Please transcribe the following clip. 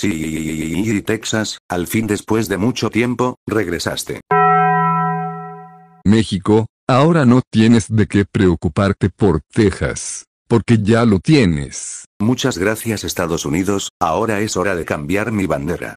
Sí, Texas, al fin después de mucho tiempo, regresaste. México, ahora no tienes de qué preocuparte por Texas, porque ya lo tienes. Muchas gracias Estados Unidos, ahora es hora de cambiar mi bandera.